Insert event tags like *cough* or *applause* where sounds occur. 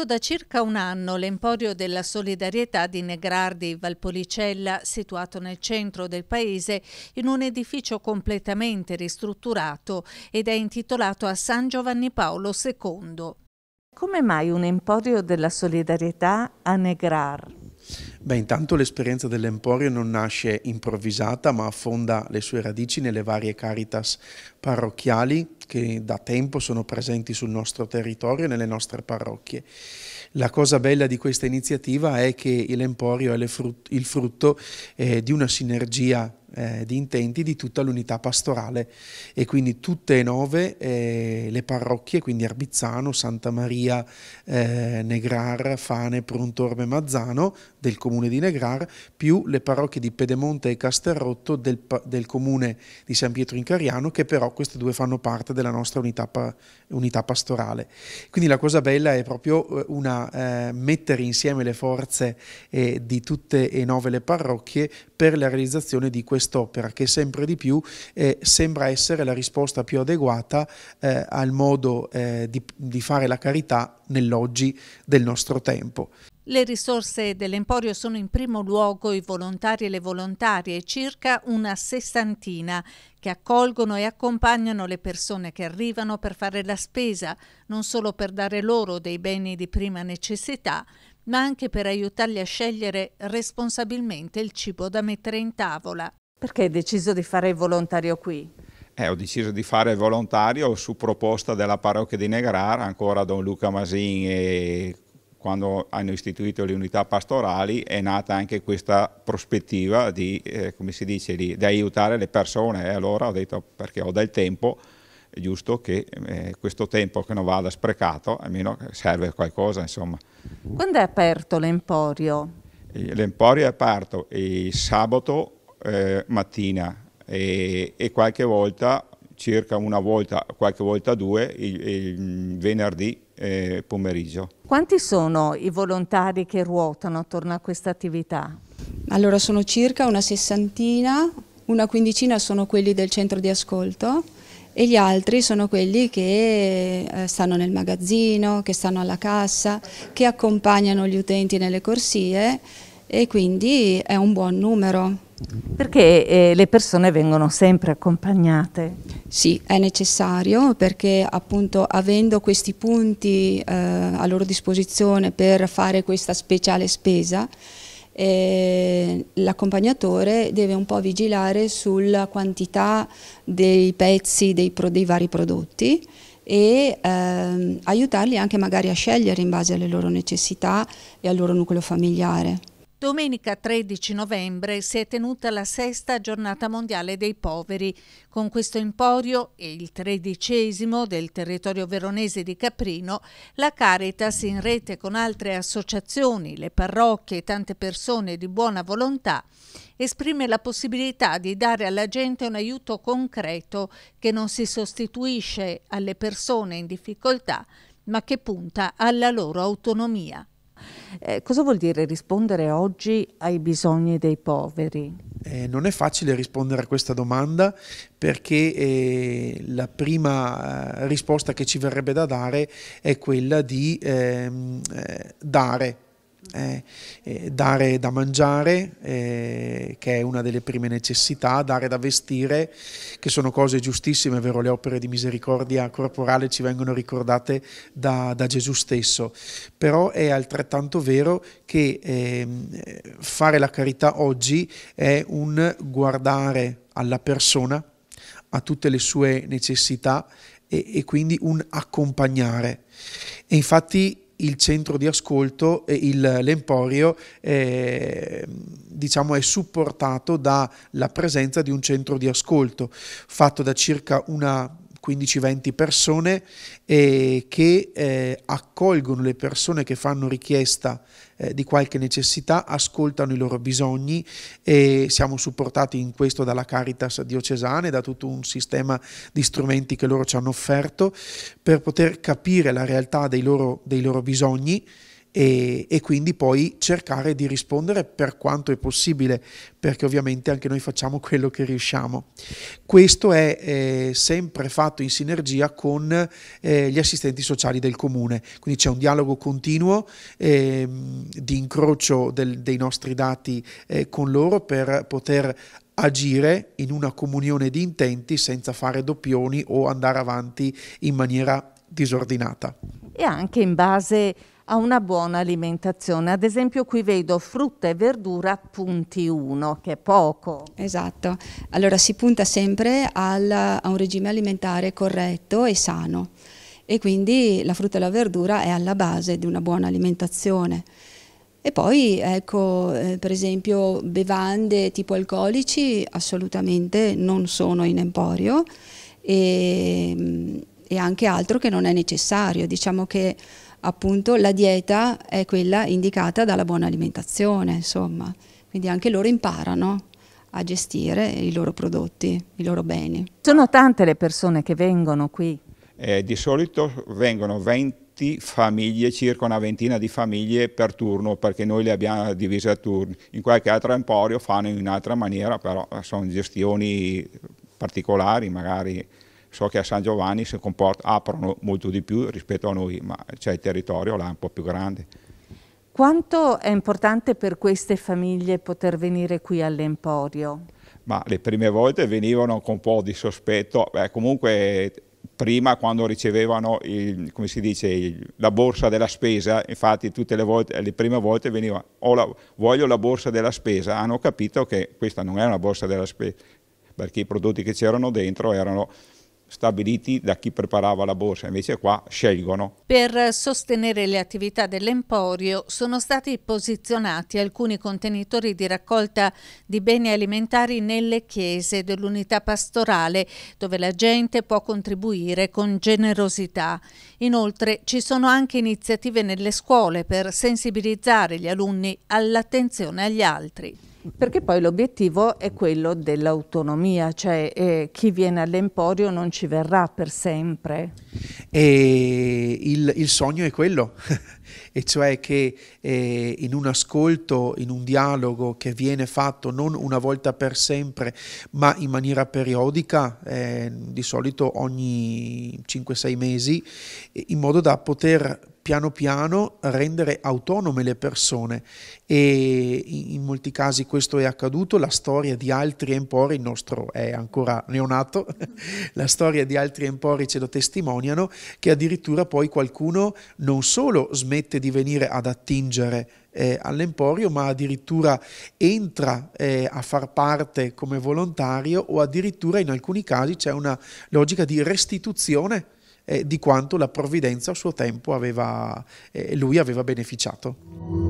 Aperto da circa un anno, l'Emporio della Solidarietà di Negrardi, Valpolicella, situato nel centro del paese, in un edificio completamente ristrutturato ed è intitolato a San Giovanni Paolo II. Come mai un Emporio della Solidarietà a Negrar? Beh, intanto l'esperienza dell'Emporio non nasce improvvisata, ma affonda le sue radici nelle varie caritas parrocchiali che da tempo sono presenti sul nostro territorio e nelle nostre parrocchie. La cosa bella di questa iniziativa è che l'Emporio è il frutto eh, di una sinergia eh, di intenti di tutta l'unità pastorale e quindi tutte e nove eh, le parrocchie, quindi Arbizzano, Santa Maria, eh, Negrar, Fane, Prontorme, Mazzano del comune di Negrar, più le parrocchie di Pedemonte e Casterrotto del, del comune di San Pietro in Cariano, che però queste due fanno parte della nostra unità, unità pastorale. Quindi la cosa bella è proprio eh, una, eh, mettere insieme le forze eh, di tutte e nove le parrocchie per la realizzazione di quest'opera che sempre di più eh, sembra essere la risposta più adeguata eh, al modo eh, di, di fare la carità nell'oggi del nostro tempo. Le risorse dell'Emporio sono in primo luogo i volontari e le volontarie, circa una sessantina, che accolgono e accompagnano le persone che arrivano per fare la spesa, non solo per dare loro dei beni di prima necessità, ma anche per aiutarli a scegliere responsabilmente il cibo da mettere in tavola. Perché hai deciso di fare il volontario qui? Eh, ho deciso di fare il volontario su proposta della parrocchia di Negrar, ancora Don Luca Masin e quando hanno istituito le unità pastorali è nata anche questa prospettiva di, eh, come si dice, di, di aiutare le persone e allora ho detto perché ho del tempo è giusto che eh, questo tempo che non vada sprecato, almeno serve a qualcosa. Insomma. Quando è aperto l'Emporio? Eh, L'Emporio è aperto il sabato eh, mattina e, e, qualche volta, circa una volta, qualche volta due, il, il venerdì eh, pomeriggio. Quanti sono i volontari che ruotano attorno a questa attività? Allora sono circa una sessantina, una quindicina sono quelli del centro di ascolto e gli altri sono quelli che eh, stanno nel magazzino, che stanno alla cassa, che accompagnano gli utenti nelle corsie e quindi è un buon numero. Perché eh, le persone vengono sempre accompagnate? Sì, è necessario perché appunto avendo questi punti eh, a loro disposizione per fare questa speciale spesa eh, l'accompagnatore deve un po' vigilare sulla quantità dei pezzi dei, pro, dei vari prodotti e ehm, aiutarli anche magari a scegliere in base alle loro necessità e al loro nucleo familiare. Domenica 13 novembre si è tenuta la sesta giornata mondiale dei poveri. Con questo emporio e il tredicesimo del territorio veronese di Caprino, la Caritas in rete con altre associazioni, le parrocchie e tante persone di buona volontà esprime la possibilità di dare alla gente un aiuto concreto che non si sostituisce alle persone in difficoltà, ma che punta alla loro autonomia. Eh, cosa vuol dire rispondere oggi ai bisogni dei poveri? Eh, non è facile rispondere a questa domanda perché eh, la prima eh, risposta che ci verrebbe da dare è quella di ehm, eh, dare eh, eh, dare da mangiare, eh, che è una delle prime necessità, dare da vestire, che sono cose giustissime, è vero, le opere di misericordia corporale ci vengono ricordate da, da Gesù stesso, però è altrettanto vero che ehm, fare la carità oggi è un guardare alla persona, a tutte le sue necessità e, e quindi un accompagnare. E infatti il centro di ascolto, il, l'emporio, eh, diciamo è supportato dalla presenza di un centro di ascolto fatto da circa una 15-20 persone eh, che eh, accolgono le persone che fanno richiesta eh, di qualche necessità, ascoltano i loro bisogni e siamo supportati in questo dalla Caritas diocesana e da tutto un sistema di strumenti che loro ci hanno offerto per poter capire la realtà dei loro, dei loro bisogni e, e, quindi poi cercare di rispondere per quanto è possibile, perché ovviamente anche noi facciamo *laughs* quello che riusciamo. Questo è eh, sempre fatto in sinergia con eh, gli assistenti sociali del comune, quindi c'è un dialogo continuo eh, di incrocio del, dei nostri dati eh, con loro per poter agire in una comunione di intenti senza fare doppioni o andare avanti in maniera disordinata. E anche in base a una buona alimentazione. Ad esempio qui vedo frutta e verdura punti 1, che è poco. Esatto, allora si punta sempre al, a un regime alimentare corretto e sano e quindi la frutta e la verdura è alla base di una buona alimentazione. E poi, ecco, eh, per esempio, bevande tipo alcolici assolutamente non sono in emporio e, mm, e anche altro che non è necessario. Diciamo che appunto la dieta è quella indicata dalla buona alimentazione, insomma. Quindi anche loro imparano a gestire i loro prodotti, i loro beni. Sono tante le persone che vengono qui? Eh, di solito vengono 20 famiglie, circa una ventina di famiglie per turno, perché noi le abbiamo divise a turni. In qualche altro emporio fanno in un'altra maniera, però sono gestioni particolari, magari So che a San Giovanni si aprono molto di più rispetto a noi, ma c'è il territorio là un po' più grande. Quanto è importante per queste famiglie poter venire qui all'Emporio? Ma le prime volte venivano con un po' di sospetto, Beh, comunque prima quando ricevevano il, dice, il, la borsa della spesa, infatti tutte le, volte, le prime volte veniva la, voglio la borsa della spesa, hanno capito che questa non è una borsa della spesa, perché i prodotti che c'erano dentro erano stabiliti da chi preparava la borsa, invece qua scelgono. Per sostenere le attività dell'emporio sono stati posizionati alcuni contenitori di raccolta di beni alimentari nelle chiese dell'unità pastorale, dove la gente può contribuire con generosità. Inoltre ci sono anche iniziative nelle scuole per sensibilizzare gli alunni all'attenzione agli altri. Perché poi l'obiettivo è quello dell'autonomia, cioè eh, chi viene all'Emporio non ci verrà per sempre. E il, il sogno è quello, *laughs* e cioè che eh, in un ascolto, in un dialogo che viene fatto non una volta per sempre, ma in maniera periodica, eh, di solito ogni 5-6 mesi, in modo da poter piano piano rendere autonome le persone e in molti casi questo è accaduto, la storia di altri empori, il nostro è ancora neonato, *laughs* la storia di altri empori ce lo testimoniano, che addirittura poi qualcuno non solo smette di venire ad attingere eh, all'emporio, ma addirittura entra eh, a far parte come volontario o addirittura in alcuni casi c'è una logica di restituzione eh, di quanto la provvidenza a suo tempo aveva, eh, lui aveva beneficiato.